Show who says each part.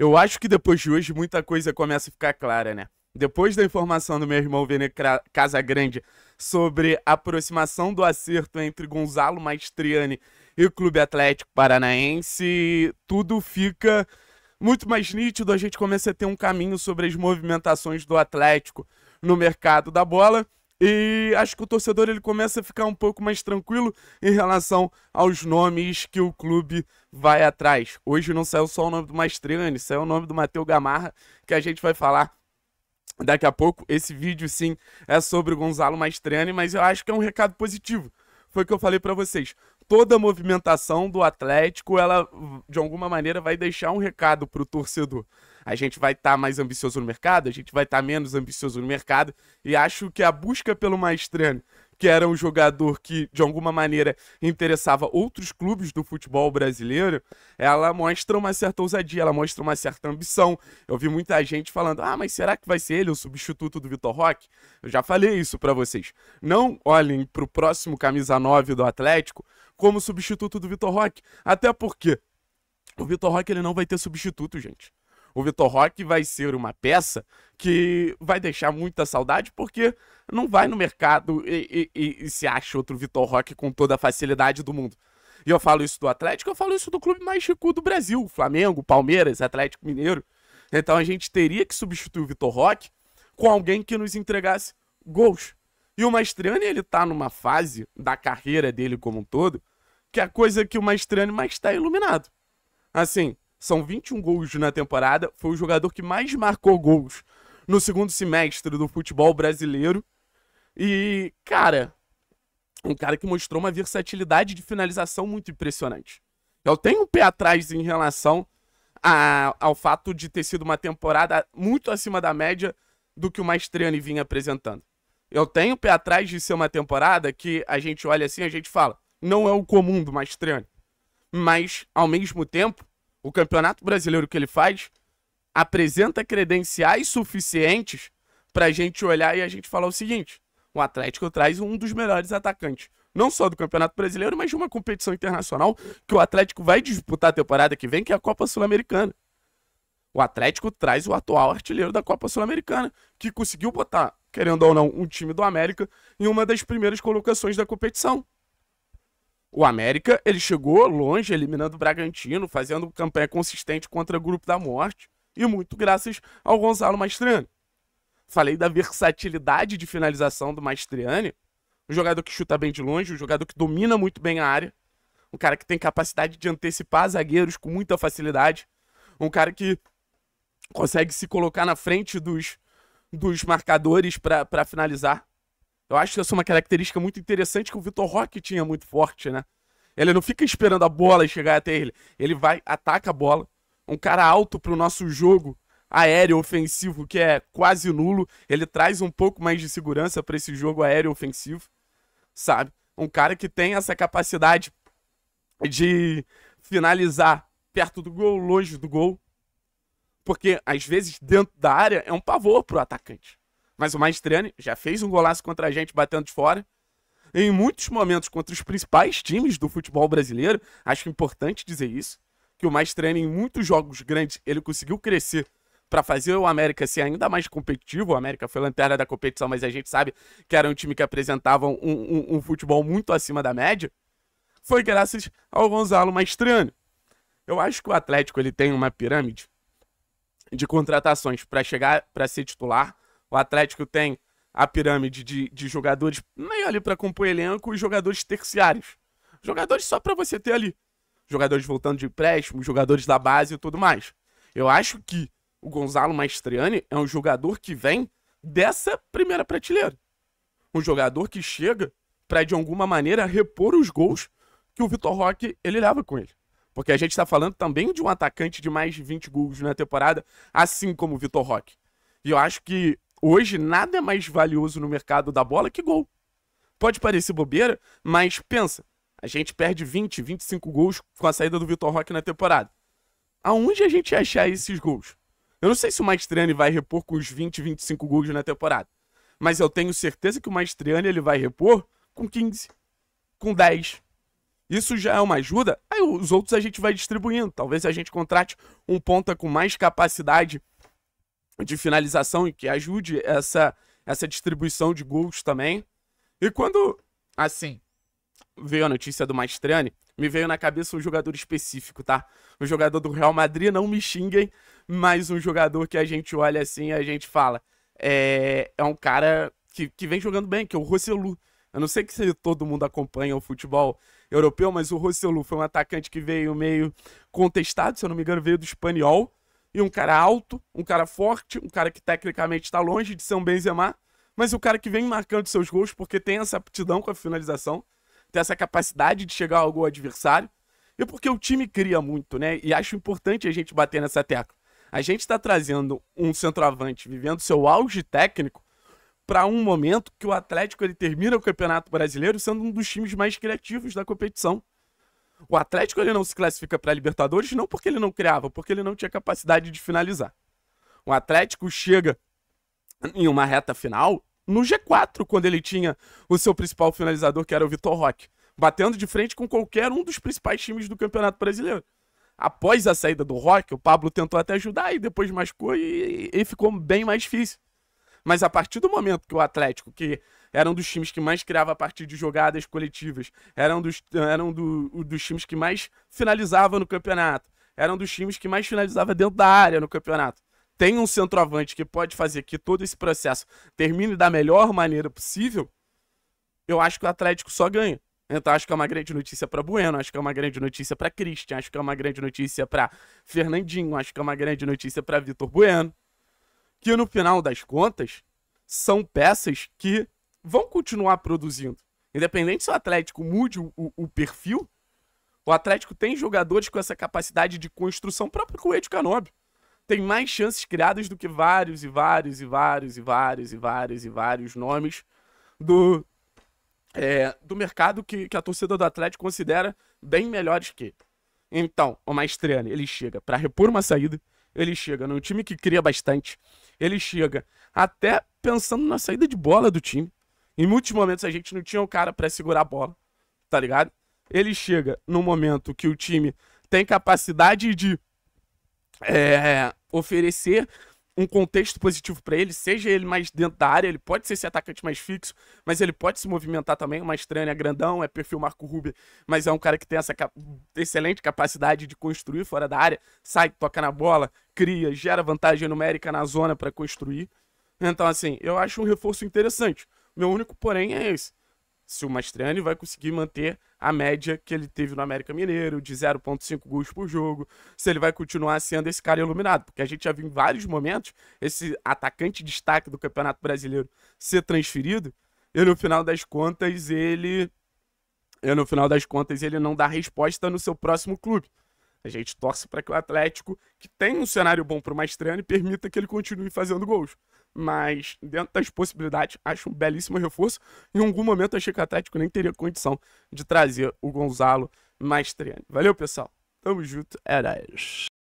Speaker 1: Eu acho que depois de hoje muita coisa começa a ficar clara, né? Depois da informação do meu irmão Vene Casagrande sobre a aproximação do acerto entre Gonzalo Maestriani e o Clube Atlético Paranaense, tudo fica muito mais nítido. A gente começa a ter um caminho sobre as movimentações do Atlético no mercado da bola. E acho que o torcedor ele começa a ficar um pouco mais tranquilo em relação aos nomes que o clube vai atrás. Hoje não saiu só o nome do Mastriani, saiu o nome do Matheus Gamarra, que a gente vai falar daqui a pouco. Esse vídeo sim é sobre o Gonzalo Mastriani, mas eu acho que é um recado positivo. Foi o que eu falei para vocês. Toda movimentação do Atlético, ela de alguma maneira vai deixar um recado pro torcedor a gente vai estar tá mais ambicioso no mercado, a gente vai estar tá menos ambicioso no mercado. E acho que a busca pelo Maestrano, que era um jogador que, de alguma maneira, interessava outros clubes do futebol brasileiro, ela mostra uma certa ousadia, ela mostra uma certa ambição. Eu vi muita gente falando: ah, mas será que vai ser ele o substituto do Vitor Roque? Eu já falei isso para vocês. Não olhem para o próximo camisa 9 do Atlético como substituto do Vitor Roque. Até porque o Vitor Roque ele não vai ter substituto, gente o Vitor Roque vai ser uma peça que vai deixar muita saudade, porque não vai no mercado e, e, e se acha outro Vitor Roque com toda a facilidade do mundo. E eu falo isso do Atlético, eu falo isso do clube mais rico do Brasil, Flamengo, Palmeiras, Atlético Mineiro. Então a gente teria que substituir o Vitor Roque com alguém que nos entregasse gols. E o Maestrani, ele tá numa fase da carreira dele como um todo, que é a coisa que o Maestrani mais está iluminado. Assim, são 21 gols na temporada, foi o jogador que mais marcou gols no segundo semestre do futebol brasileiro. E, cara, um cara que mostrou uma versatilidade de finalização muito impressionante. Eu tenho um pé atrás em relação a, ao fato de ter sido uma temporada muito acima da média do que o Maestriani vinha apresentando. Eu tenho um pé atrás de ser uma temporada que a gente olha assim, a gente fala, não é o comum do Maestriani. Mas, ao mesmo tempo, o Campeonato Brasileiro que ele faz apresenta credenciais suficientes para a gente olhar e a gente falar o seguinte: o Atlético traz um dos melhores atacantes, não só do Campeonato Brasileiro, mas de uma competição internacional que o Atlético vai disputar a temporada que vem, que é a Copa Sul-Americana. O Atlético traz o atual artilheiro da Copa Sul-Americana, que conseguiu botar, querendo ou não, um time do América em uma das primeiras colocações da competição. O América, ele chegou longe, eliminando o Bragantino, fazendo campanha consistente contra o Grupo da Morte, e muito graças ao Gonzalo Mastriani. Falei da versatilidade de finalização do Mastriani, um jogador que chuta bem de longe, um jogador que domina muito bem a área, um cara que tem capacidade de antecipar zagueiros com muita facilidade, um cara que consegue se colocar na frente dos, dos marcadores para finalizar. Eu acho que essa é uma característica muito interessante que o Vitor Roque tinha muito forte, né? Ele não fica esperando a bola chegar até ele. Ele vai, ataca a bola. Um cara alto para o nosso jogo aéreo ofensivo que é quase nulo. Ele traz um pouco mais de segurança para esse jogo aéreo ofensivo, sabe? Um cara que tem essa capacidade de finalizar perto do gol, longe do gol. Porque às vezes dentro da área é um pavor para o atacante. Mas o Maestrani já fez um golaço contra a gente batendo de fora. Em muitos momentos contra os principais times do futebol brasileiro, acho importante dizer isso, que o Maestrani em muitos jogos grandes ele conseguiu crescer para fazer o América ser ainda mais competitivo. O América foi lanterna da competição, mas a gente sabe que era um time que apresentava um, um, um futebol muito acima da média. Foi graças ao Gonzalo Maestrani. Eu acho que o Atlético ele tem uma pirâmide de contratações para chegar para ser titular, o Atlético tem a pirâmide de, de jogadores meio ali para compor elenco e jogadores terciários. Jogadores só para você ter ali. Jogadores voltando de empréstimo, jogadores da base e tudo mais. Eu acho que o Gonzalo Maestriani é um jogador que vem dessa primeira prateleira. Um jogador que chega para de alguma maneira repor os gols que o Vitor Roque ele leva com ele. Porque a gente está falando também de um atacante de mais de 20 gols na temporada, assim como o Vitor Roque. E eu acho que Hoje, nada é mais valioso no mercado da bola que gol. Pode parecer bobeira, mas pensa, a gente perde 20, 25 gols com a saída do Vitor Roque na temporada. Aonde a gente achar esses gols? Eu não sei se o Maestriani vai repor com os 20, 25 gols na temporada, mas eu tenho certeza que o Maestriani ele vai repor com 15, com 10. Isso já é uma ajuda. Aí os outros a gente vai distribuindo. Talvez a gente contrate um ponta com mais capacidade de finalização e que ajude essa, essa distribuição de gols também. E quando, assim, veio a notícia do Mastrani, me veio na cabeça um jogador específico, tá? Um jogador do Real Madrid, não me xinguem, mas um jogador que a gente olha assim e a gente fala. É, é um cara que, que vem jogando bem, que é o Rossellu. Eu não sei se todo mundo acompanha o futebol europeu, mas o Rossellu foi um atacante que veio meio contestado, se eu não me engano, veio do espanhol e um cara alto, um cara forte, um cara que tecnicamente está longe de ser um Benzema, mas o cara que vem marcando seus gols porque tem essa aptidão com a finalização, tem essa capacidade de chegar ao gol adversário, e porque o time cria muito, né? E acho importante a gente bater nessa tecla. A gente está trazendo um centroavante vivendo seu auge técnico para um momento que o Atlético ele termina o Campeonato Brasileiro sendo um dos times mais criativos da competição. O Atlético ele não se classifica para a Libertadores não porque ele não criava, porque ele não tinha capacidade de finalizar. O Atlético chega em uma reta final no G4, quando ele tinha o seu principal finalizador, que era o Vitor Roque, batendo de frente com qualquer um dos principais times do Campeonato Brasileiro. Após a saída do Roque, o Pablo tentou até ajudar e depois machucou e, e ficou bem mais difícil. Mas a partir do momento que o Atlético, que era um dos times que mais criava a partir de jogadas coletivas, era um dos, era um do, dos times que mais finalizava no campeonato, era um dos times que mais finalizava dentro da área no campeonato. Tem um centroavante que pode fazer que todo esse processo termine da melhor maneira possível, eu acho que o Atlético só ganha. Então acho que é uma grande notícia para Bueno, acho que é uma grande notícia para Christian, acho que é uma grande notícia para Fernandinho, acho que é uma grande notícia para Vitor Bueno, que no final das contas são peças que vão continuar produzindo. Independente se o Atlético mude o, o, o perfil, o Atlético tem jogadores com essa capacidade de construção própria com o Edio Canobi. Tem mais chances criadas do que vários e vários e vários e vários e vários e vários nomes do, é, do mercado que, que a torcida do Atlético considera bem melhores que. Então, o Maestriani, ele chega para repor uma saída, ele chega num time que cria bastante, ele chega até pensando na saída de bola do time. Em muitos momentos a gente não tinha um cara para segurar a bola, tá ligado? Ele chega no momento que o time tem capacidade de é, oferecer um contexto positivo para ele, seja ele mais dentro da área, ele pode ser esse atacante mais fixo, mas ele pode se movimentar também. uma estranha é grandão, é perfil Marco Rubio, mas é um cara que tem essa cap excelente capacidade de construir fora da área, sai, toca na bola, cria, gera vantagem numérica na zona para construir. Então, assim, eu acho um reforço interessante. Meu único porém é esse. Se o Mastriani vai conseguir manter a média que ele teve no América Mineiro, de 0,5 gols por jogo, se ele vai continuar sendo esse cara iluminado, porque a gente já viu em vários momentos esse atacante destaque do Campeonato Brasileiro ser transferido, e no final das contas ele. E no final das contas ele não dá resposta no seu próximo clube. A gente torce para que o Atlético, que tem um cenário bom para o Mastrani, permita que ele continue fazendo gols mas dentro das possibilidades, acho um belíssimo reforço. Em algum momento achei que o Atlético nem teria condição de trazer o Gonzalo mais treino. Valeu, pessoal. Tamo junto, era é isso.